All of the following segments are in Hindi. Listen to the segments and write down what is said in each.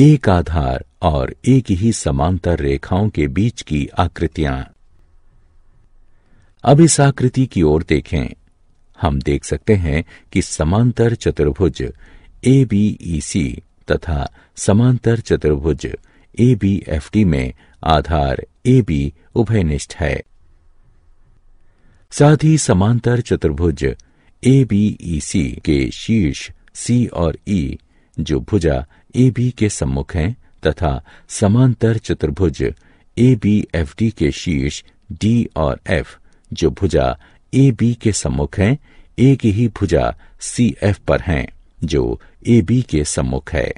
एक आधार और एक ही समांतर रेखाओं के बीच की आकृतियां अब इस आकृति की ओर देखें हम देख सकते हैं कि समांतर चतुर्भुज ए बी ई सी तथा समांतर चतुर्भुज ए बी एफ डी में आधार ए बी उभयनिष्ठ है साथ ही समांतर चतुर्भुज ए बी ई सी के शीर्ष सी और ई e, जो भुजा ए बी के सम्मुख हैं तथा समांतर चतुर्भुज ए बी एफ डी के शीर्ष डी और एफ जो भुजा ए बी के सम्मुख हैं एक ही भुजा सी एफ पर हैं जो ए बी के सम्मुख है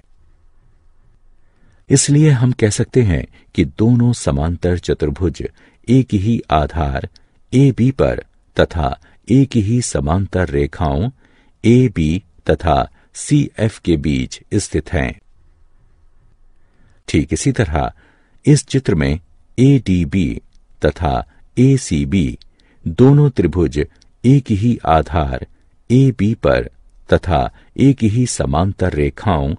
इसलिए हम कह सकते हैं कि दोनों समांतर चतुर्भुज एक ही आधार ए बी पर तथा एक ही समांतर रेखाओं ए बी तथा सी एफ के बीच स्थित हैं ठीक इसी तरह इस चित्र में ए डी बी तथा ए सी बी दोनों त्रिभुज एक ही आधार ए बी पर तथा एक ही समांतर रेखाओं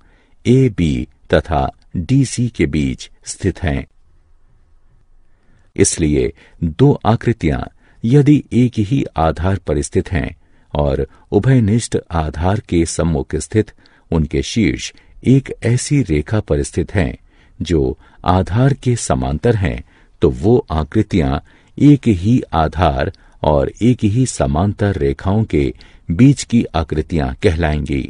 ए बी तथा डी सी के बीच स्थित हैं इसलिए दो आकृतियां यदि एक ही आधार पर स्थित हैं और उभयनिष्ठ आधार के सम्मुख स्थित उनके शीर्ष एक ऐसी रेखा पर स्थित हैं जो आधार के समांतर हैं तो वो आकृतियां एक ही आधार और एक ही समांतर रेखाओं के बीच की आकृतियां कहलाएंगी